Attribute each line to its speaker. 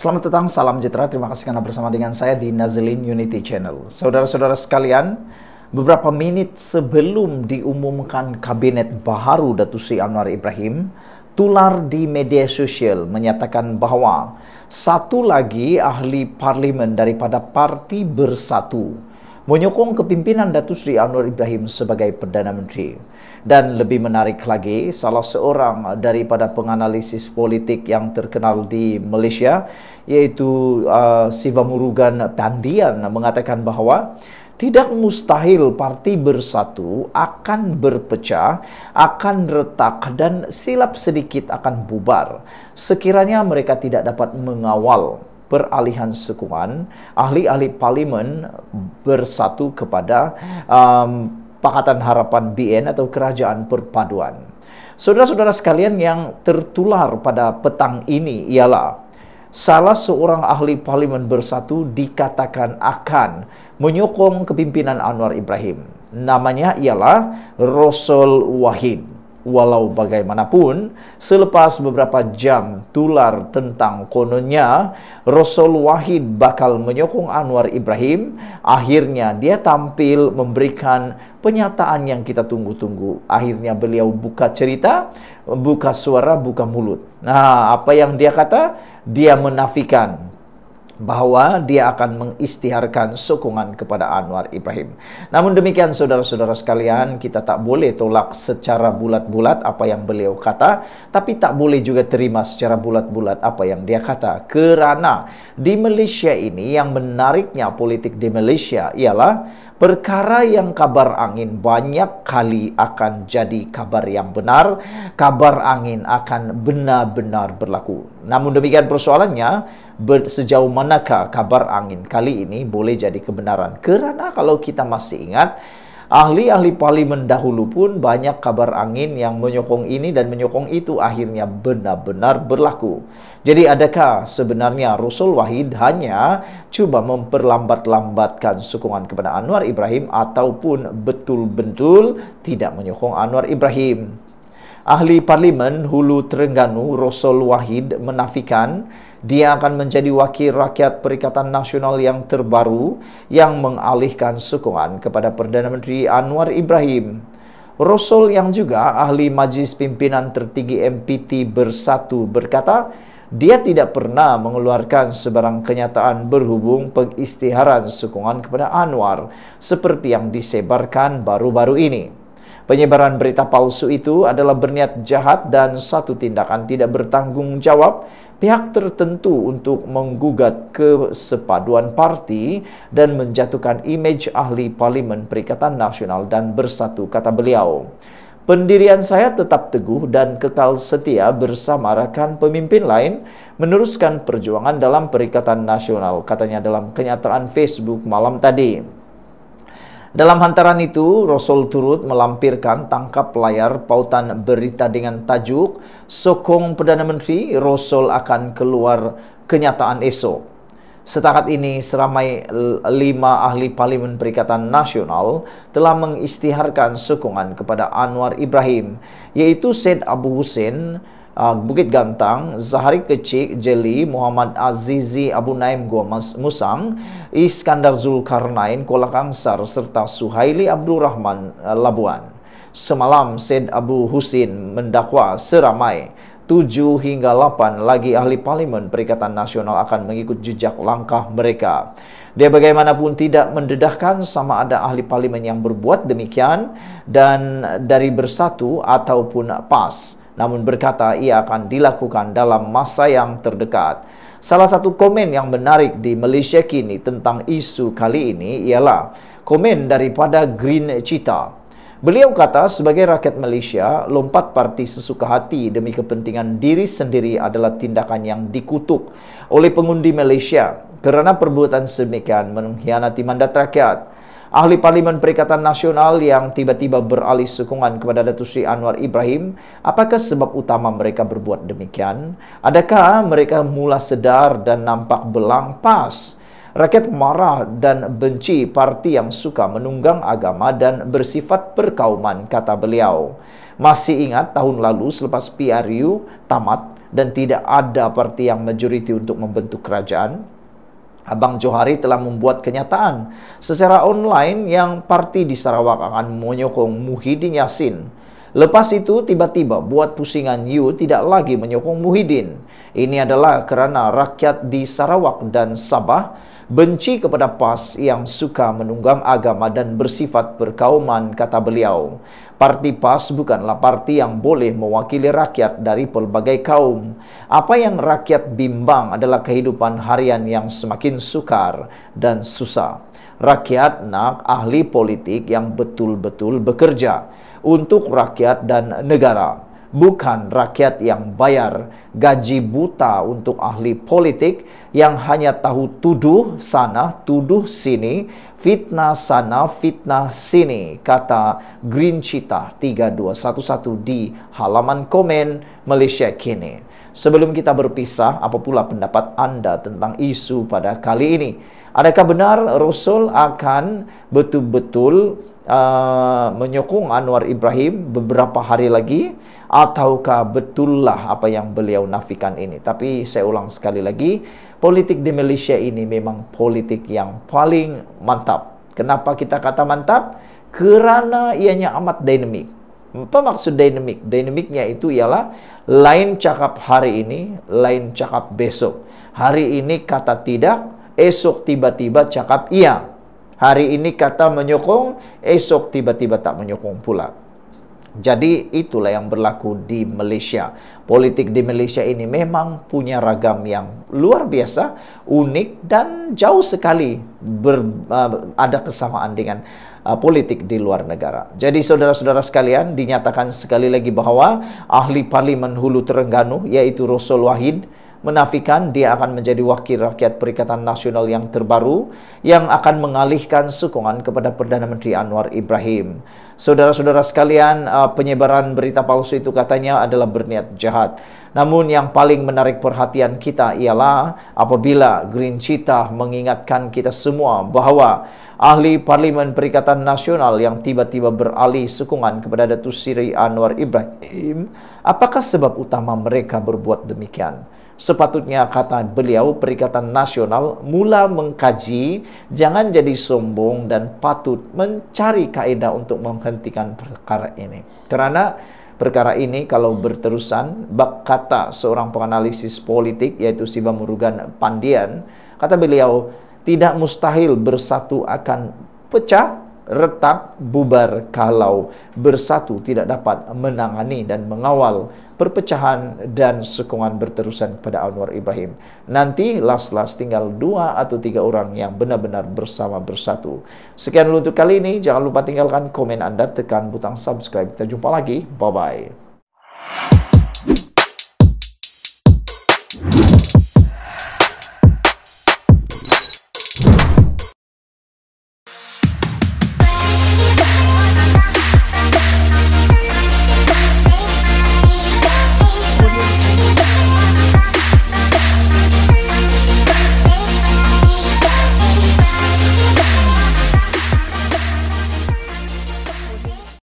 Speaker 1: Selamat datang, salam sejahtera. Terima kasih karena bersama dengan saya di Nazlin Unity Channel. Saudara-saudara sekalian, beberapa menit sebelum diumumkan kabinet baharu Datuk Seri Anwar Ibrahim, tular di media sosial menyatakan bahawa satu lagi ahli parlimen daripada Parti Bersatu menyokong kepimpinan Datuk Seri Anwar Ibrahim sebagai Perdana Menteri. Dan lebih menarik lagi, salah seorang daripada penganalisis politik yang terkenal di Malaysia, iaitu uh, Murugan Pandian mengatakan bahawa tidak mustahil parti bersatu akan berpecah, akan retak dan silap sedikit akan bubar sekiranya mereka tidak dapat mengawal peralihan sekuan ahli-ahli parlimen bersatu kepada um, Pakatan Harapan BN atau Kerajaan Perpaduan. Saudara-saudara sekalian yang tertular pada petang ini ialah salah seorang ahli parlimen bersatu dikatakan akan menyokong kepimpinan Anwar Ibrahim. Namanya ialah Rosul Wahid. Walau bagaimanapun, selepas beberapa jam tular tentang kononnya, Rasul Wahid bakal menyokong Anwar Ibrahim, akhirnya dia tampil memberikan penyataan yang kita tunggu-tunggu. Akhirnya beliau buka cerita, buka suara, buka mulut. Nah, apa yang dia kata? Dia menafikan bahawa dia akan mengistiharkan sokongan kepada Anwar Ibrahim. Namun demikian saudara-saudara sekalian, kita tak boleh tolak secara bulat-bulat apa yang beliau kata, tapi tak boleh juga terima secara bulat-bulat apa yang dia kata. Kerana di Malaysia ini yang menariknya politik di Malaysia ialah Perkara yang kabar angin banyak kali akan jadi kabar yang benar, kabar angin akan benar-benar berlaku. Namun demikian persoalannya, sejauh manakah kabar angin kali ini boleh jadi kebenaran? Kerana kalau kita masih ingat, ahli-ahli parlimen dahulu pun banyak kabar angin yang menyokong ini dan menyokong itu akhirnya benar-benar berlaku. Jadi adakah sebenarnya Rasul Wahid hanya cuba memperlambat-lambatkan sokongan kepada Anwar Ibrahim ataupun betul-betul tidak menyokong Anwar Ibrahim? Ahli Parlimen Hulu Terengganu Rasul Wahid menafikan dia akan menjadi wakil rakyat Perikatan Nasional yang terbaru yang mengalihkan sokongan kepada Perdana Menteri Anwar Ibrahim. Rasul yang juga ahli Majlis Pimpinan Tertinggi MPT Bersatu berkata, dia tidak pernah mengeluarkan sebarang kenyataan berhubung pengistiharan sokongan kepada Anwar seperti yang disebarkan baru-baru ini. Penyebaran berita palsu itu adalah berniat jahat dan satu tindakan tidak bertanggungjawab pihak tertentu untuk menggugat kesepaduan parti dan menjatuhkan imej ahli Parlimen Perikatan Nasional dan Bersatu, kata beliau. Pendirian saya tetap teguh dan kekal setia bersama rakan pemimpin lain meneruskan perjuangan dalam Perikatan Nasional, katanya dalam kenyataan Facebook malam tadi. Dalam hantaran itu, Rasul turut melampirkan tangkap layar pautan berita dengan tajuk Sokong Perdana Menteri, Rasul akan keluar kenyataan esok. Setakat ini, seramai lima ahli Parlimen Perikatan Nasional telah mengistiharkan sokongan kepada Anwar Ibrahim, iaitu Syed Abu Hussein, Ah, Bukit Gantang, Zahari Kecik, Jeli, Muhammad Azizi, Abu Naim Gomas Musang, Iskandar Zulkarnain, Kuala Kangsar, serta Suhaili Abdul Rahman ah, Labuan. Semalam, Said Abu Husin mendakwa seramai 7 hingga 8 lagi ahli parlimen Perikatan Nasional akan mengikut jejak langkah mereka. Dia bagaimanapun tidak mendedahkan sama ada ahli parlimen yang berbuat demikian dan dari bersatu ataupun PAS namun berkata ia akan dilakukan dalam masa yang terdekat. Salah satu komen yang menarik di Malaysia kini tentang isu kali ini ialah komen daripada Green Cita. Beliau kata sebagai rakyat Malaysia, lompat parti sesuka hati demi kepentingan diri sendiri adalah tindakan yang dikutuk oleh pengundi Malaysia kerana perbuatan semikian mengkhianati mandat rakyat. Ahli Parlimen Perikatan Nasional yang tiba-tiba beralih sokongan kepada Datuk Sri Anwar Ibrahim, apakah sebab utama mereka berbuat demikian? Adakah mereka mula sedar dan nampak belang pas? Rakyat marah dan benci parti yang suka menunggang agama dan bersifat perkauman, kata beliau. Masih ingat tahun lalu selepas PRU tamat dan tidak ada parti yang majoriti untuk membentuk kerajaan? Abang Johari telah membuat kenyataan secara online yang parti di Sarawak akan menyokong Muhyiddin Yassin. Lepas itu tiba-tiba buat pusingan Yu tidak lagi menyokong Muhyiddin. Ini adalah kerana rakyat di Sarawak dan Sabah benci kepada PAS yang suka menunggang agama dan bersifat berkauman, kata beliau. Parti PAS bukanlah parti yang boleh mewakili rakyat dari pelbagai kaum. Apa yang rakyat bimbang adalah kehidupan harian yang semakin sukar dan susah. Rakyat nak ahli politik yang betul-betul bekerja untuk rakyat dan negara. bukan rakyat yang bayar gaji buta untuk ahli politik yang hanya tahu tuduh sana, tuduh sini, fitnah sana, fitnah sini, kata Green Chita 3211 di halaman komen Malaysia Kini. Sebelum kita berpisah, apa pula pendapat Anda tentang isu pada kali ini? Adakah benar Rasul akan betul-betul Ah, menyokong Anwar Ibrahim beberapa hari lagi ataukah betullah apa yang beliau nafikan ini. Tapi saya ulang sekali lagi, politik di Malaysia ini memang politik yang paling mantap. Kenapa kita kata mantap? Kerana ianya amat dinamik. Apa maksud dinamik? Dinamiknya itu ialah lain cakap hari ini, lain cakap besok. Hari ini kata tidak, esok tiba-tiba cakap iya. Hari ini kata menyokong, esok tiba-tiba tak menyokong pula. Jadi itulah yang berlaku di Malaysia. Politik di Malaysia ini memang punya ragam yang luar biasa, unik dan jauh sekali ber, uh, ada kesamaan dengan uh, politik di luar negara. Jadi saudara-saudara sekalian, dinyatakan sekali lagi bahwa ahli parlimen Hulu Terengganu yaitu Rosul Wahid menafikan, dia akan menjadi wakil rakyat Perikatan Nasional yang terbaru yang akan mengalihkan sokongan kepada Perdana Menteri Anwar Ibrahim. Saudara-saudara sekalian, uh, penyebaran berita palsu itu katanya adalah berniat jahat. Namun yang paling menarik perhatian kita ialah apabila Green Cheetah mengingatkan kita semua bahwa ahli Parlimen Perikatan Nasional yang tiba-tiba beralih sokongan kepada Datuk Anwar Ibrahim, apakah sebab utama mereka berbuat demikian? sepatutnya kata beliau Perikatan Nasional mula mengkaji jangan jadi sombong dan patut mencari kaedah untuk menghentikan perkara ini. kerana perkara ini kalau berterusan bak kata seorang penganalisis politik yaitu Siba Murugan Pandian kata beliau tidak mustahil bersatu akan pecah retak, bubar kalau bersatu tidak dapat menangani dan mengawal perpecahan dan sekongan berterusan kepada Anwar Ibrahim. Nanti last-last tinggal dua atau tiga orang yang benar-benar bersama bersatu. Sekian dulu untuk kali ini. Jangan lupa tinggalkan komen anda, tekan butang subscribe. Kita jumpa lagi. Bye-bye.